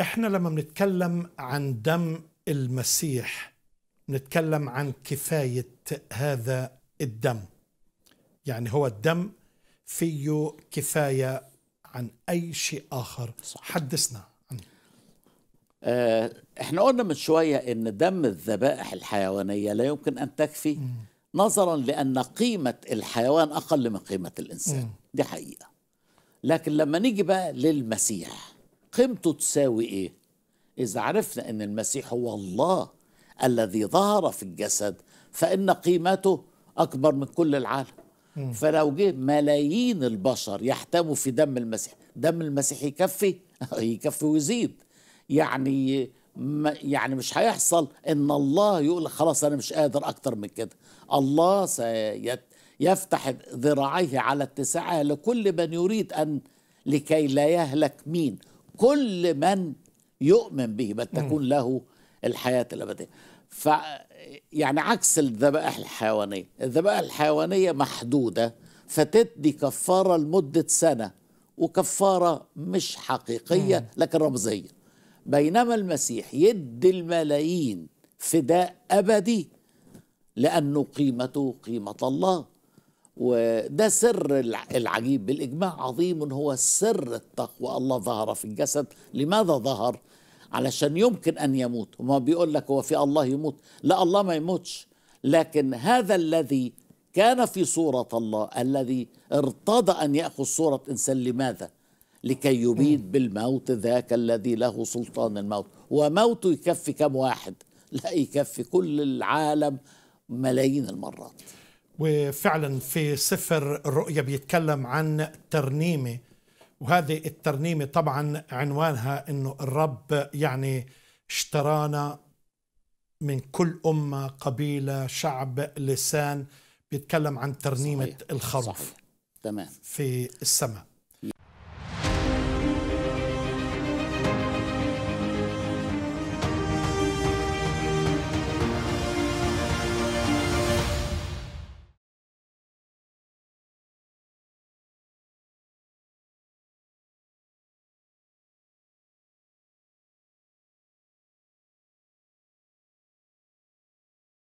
احنا لما بنتكلم عن دم المسيح نتكلم عن كفاية هذا الدم يعني هو الدم فيه كفاية عن أي شيء آخر صح. حدثنا عنه آه، احنا قلنا من شوية ان دم الذبائح الحيوانية لا يمكن ان تكفي نظرا لان قيمة الحيوان اقل من قيمة الانسان دي حقيقة لكن لما نيجي بقى للمسيح قيمته تساوي ايه اذا عرفنا ان المسيح هو الله الذي ظهر في الجسد فان قيمته اكبر من كل العالم فلو جه ملايين البشر يحتموا في دم المسيح دم المسيح يكفي يكفي ويزيد يعني يعني مش هيحصل ان الله يقول خلاص انا مش قادر اكتر من كده الله سيفتح ذراعيه على اتساعها لكل من يريد ان لكي لا يهلك مين كل من يؤمن به بل تكون له الحياة الأبدية ف يعني عكس الذبائح الحيوانية الذبائح الحيوانية محدودة فتدي كفارة لمدة سنة وكفارة مش حقيقية لكن رمزية بينما المسيح يدي الملايين فداء أبدي لأنه قيمته قيمة الله وده سر العجيب بالإجماع عظيم هو سر التقوى الله ظهر في الجسد لماذا ظهر؟ علشان يمكن أن يموت وما بيقول لك هو في الله يموت لا الله ما يموتش لكن هذا الذي كان في صورة الله الذي ارتضى أن يأخذ صورة إنسان لماذا؟ لكي يبيد بالموت ذاك الذي له سلطان الموت وموته يكفي كم واحد لا يكفي كل العالم ملايين المرات وفعلا في سفر الرؤيا بيتكلم عن ترنيمة وهذه الترنيمة طبعا عنوانها أنه الرب يعني اشترانا من كل أمة قبيلة شعب لسان بيتكلم عن ترنيمة صحيح. الخروف صحيح. تمام في السماء